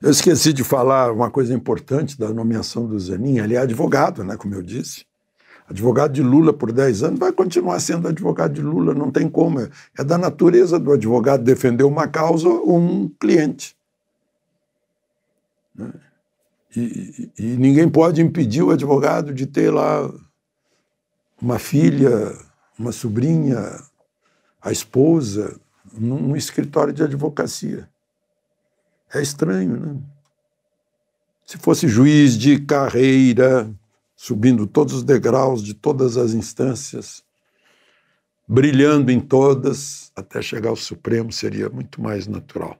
Eu esqueci de falar uma coisa importante da nomeação do Zanin. Ele é advogado, né, como eu disse. Advogado de Lula por 10 anos, vai continuar sendo advogado de Lula, não tem como. É da natureza do advogado defender uma causa ou um cliente. Né? E, e, e, ninguém pode impedir o advogado de ter lá uma filha, uma sobrinha, a esposa, num, num escritório de advocacia. É estranho, né? Se fosse juiz de carreira, subindo todos os degraus de todas as instâncias, brilhando em todas, até chegar ao Supremo, seria muito mais natural.